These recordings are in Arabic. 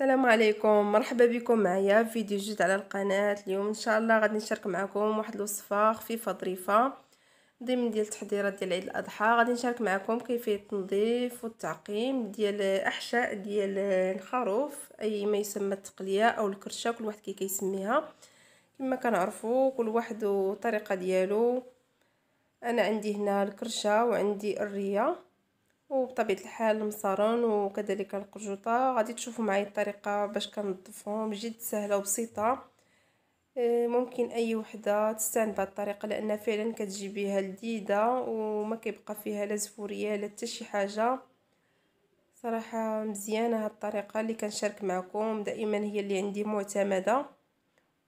السلام عليكم مرحبا بكم معايا في فيديو جديد على القناه اليوم ان شاء الله غادي نشارك معكم واحد الوصفه خفيفه ظريفه ضمن ديال التحضيرات ديال عيد الاضحى غادي نشارك معكم كيفيه التنظيف والتعقيم ديال احشاء ديال الخروف اي ما يسمى التقليه او الكرشه كل واحد كي كيسميها كما كنعرفوا كل واحد وطريقه ديالو انا عندي هنا الكرشه وعندي الريه وبطبيعه الحال المصارون وكذلك القرجوطه غادي تشوفوا معايا الطريقه باش كنضفهم جد سهله وبسيطه آه، ممكن اي وحده تستعمل بهذه الطريقه لان فعلا كتجي بها لذيده وما كيبقى فيها لا زفوريه لا حتى شي حاجه صراحه مزيانه هذه الطريقه اللي كنشارك معكم دائما هي اللي عندي معتمده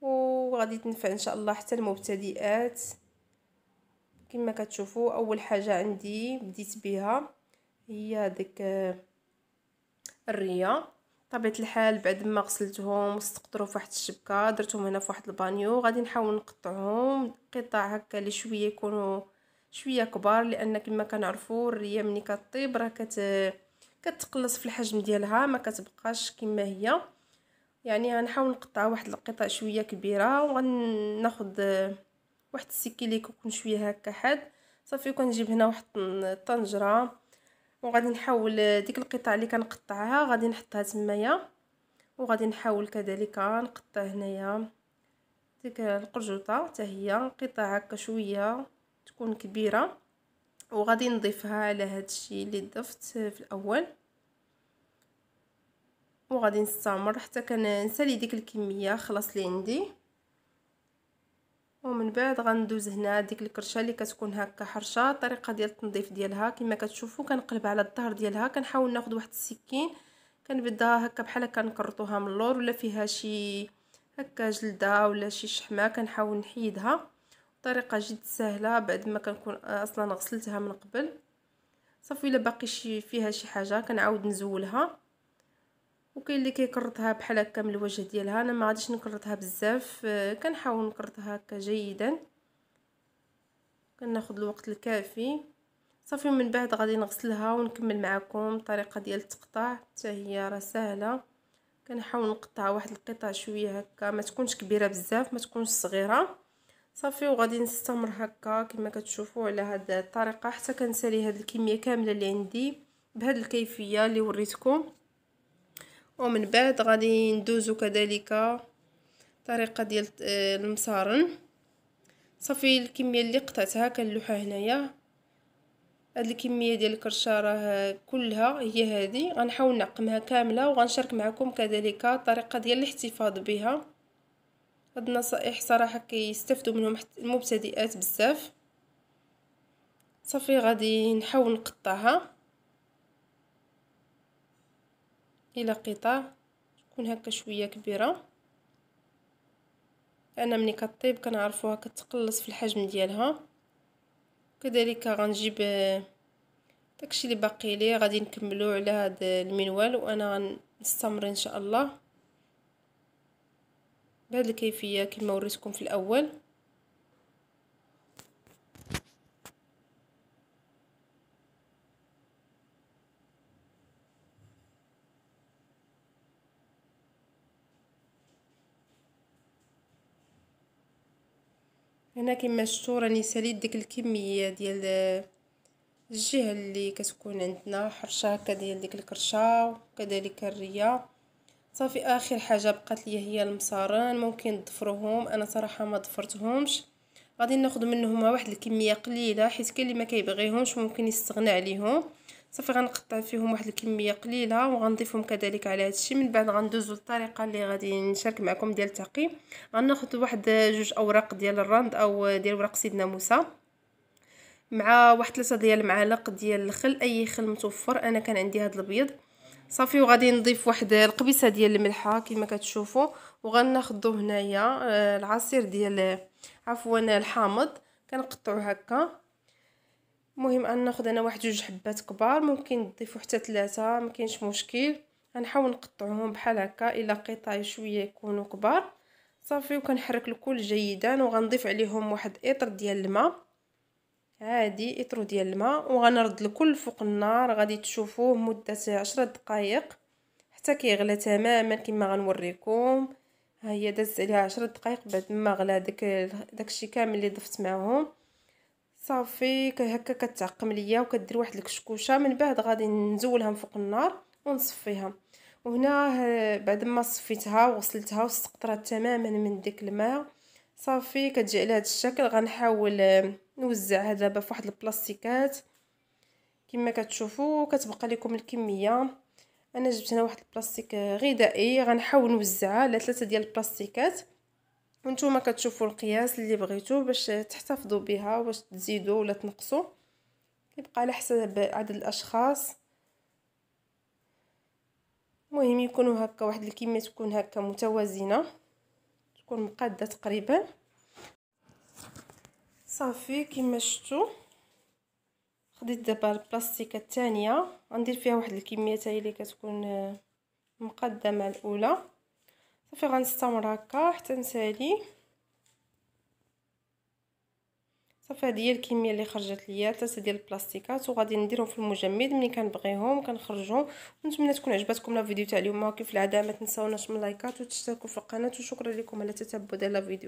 وغادي تنفع ان شاء الله حتى المبتدئات كما كتشوفوا اول حاجه عندي بديت بها هي هذيك آه، الريه طبيعه الحال بعد ما غسلتهم في فواحد الشبكه درتهم هنا فواحد البانيو غادي نحاول نقطعهم قطع هكا اللي شويه يكونوا شويه كبار لان كما كنعرفوا الريه ملي كطيب راه كت آه، كتقلص في الحجم ديالها ما كتبقاش كما هي يعني غنحاول نقطع واحد القطع شويه كبيره وغناخذ آه، واحد السكيلي كيكون شويه هكا حاد صافي كنجيب هنا واحد الطنجره وغادي نحاول ديك القطع اللي كنقطعها غادي نحطها تمايا وغادي نحاول كذلك نقطع هنايا ديك القرجوطه حتى هي قطع هكا شويه تكون كبيره وغادي نضيفها على هذا الشيء اللي ضفت في الاول وغادي نستمر حتى كنسالي ديك الكميه خلاص اللي عندي ومن بعد غندوز هنا ديك الكرشه اللي كتكون هكا حرشه الطريقه ديال التنظيف ديالها كما كتشوفوا كنقلبها على الظهر ديالها كنحاول ناخذ واحد السكين كنبدها هكا بحال هكا نكرطوها من اللور ولا فيها شي هكا جلده ولا شي شحمه كنحاول نحيدها طريقه جد سهله بعد ما كنكون اصلا غسلتها من قبل صافي الا باقي شي فيها شي حاجه كنعاود نزولها وكاين اللي كيكرطها بحال هكا من الوجه ديالها انا ما غاديش نكرطها بزاف آه، كنحاول نكرطها هكا جيدا كناخذ الوقت الكافي صافي من بعد غادي نغسلها ونكمل معكم الطريقه ديال التقطاع حتى هي راه سهله كنحاول نقطعها واحد القطع شويه هكا ما تكونش كبيره بزاف ما تكونش صغيره صافي وغادي نستمر هكا كما كتشوفوا على هذه الطريقه حتى كنسالي هذه الكميه كامله اللي عندي بهاد الكيفيه اللي وريتكم ومن بعد غادي ندوزو كذلك طريقه ديال آه، المصارن صافي الكميه اللي قطعتها كنلوحها هنايا هاد الكميه ديال الكرشه راه كلها هي هذه غنحاول نعقمها كامله وغنشارك معكم كذلك الطريقه ديال الاحتفاظ بها هاد النصائح صراحه كيستافدوا منهم المبتدئات بزاف صافي غادي نحاول نقطعها الى قطع تكون هكا شويه كبيره لان ملي كطيب كنعرفوها كتقلص في الحجم ديالها كذلك غنجيب داكشي اللي باقي لي غادي نكملو على هذا المنوال وانا غنستمر ان شاء الله بهذه الكيفيه كما وريتكم في الاول هنا كما شفتوا راني ساليت ديك الكميه ديال الجهه اللي كتكون عندنا حرشه هكا ديال ديك الكرشه وكذلك الريه صافي اخر حاجه بقات لي هي المصاران ممكن تضفروهم انا صراحه ما ضفرتهمش غادي ناخذ منهم واحد الكميه قليله حيت كاين اللي ما كيبغيهمش ممكن يستغنى عليهم صافي غنقطع فيهم واحد الكميه قليله وغنضيفهم كذلك على هذا الشيء من بعد غندوزو للطريقه اللي غادي نشارك معكم ديال التعقيم غناخذ واحد جوج اوراق ديال الراند او ديال ورق سيدنا موسى مع واحد ثلاثه ديال المعالق ديال الخل اي خل متوفر انا كان عندي هذا الابيض صافي وغادي نضيف واحد القبيسه ديال الملحه كما كتشوفوا وغناخذوا هنايا آه، العصير ديال عفوا الحامض كنقطعو هكا المهم ناخذ انا واحد جوج حبات كبار ممكن تضيفوا حتى ثلاثه ما كاينش مشكل غنحاول نقطعهم بحال هكا الى قطع شويه يكونوا كبار صافي وكنحرك الكل جيدا وغنضيف عليهم واحد اطر ديال الماء عادي اطرو ديال الماء وغنرد الكل فوق النار غادي تشوفوه مده 10 دقائق حتى كيغلى تماما كما غنوريكم ها هي دازت عليها 10 دقائق بعد ما غلا داك داكشي كامل اللي ضفت معهم صافي هكا كتعقم ليا وكدير واحد الكشكوشه من بعد غادي نزولها من فوق النار ونصفيها وهنا آه، بعد ما صفيتها وغسلتها واستقطرات تماما من ديك الماء صافي كتجي على هذا الشكل غنحاول آه، نوزعها دابا فواحد البلاستيكات كما كتشوفوا كتبقى لكم الكميه انا جبت هنا واحد البلاستيك غذائي غنحاول نوزعها على ثلاثه ديال البلاستيكات وانتوما كتشوفوا القياس اللي بغيتو باش تحتفظوا بها واش تزيدوا ولا تنقصوا يبقى على حسب عدد الاشخاص المهم يكونوا هكا واحد الكميه تكون هكا متوازنه تكون مقاده تقريبا صافي كما شفتوا خديت دابا البلاستيكه الثانيه غندير فيها واحد الكميه تاعي اللي كتكون مقاده مع الاولى صافي غنستمر هكا حتى نسالي صافي هذه هي الكميه اللي خرجت ليا ثلاثه ديال البلاستيكات وغادي نديرهم في المجمد ملي كنبغيهم كنخرجهم ونتمنى تكون عجبتكم فيديو تاع اليوم كيف العاده ما تنساوناش من لايكات وتشتركوا في القناه وشكرا لكم على تتبع هذا الفيديو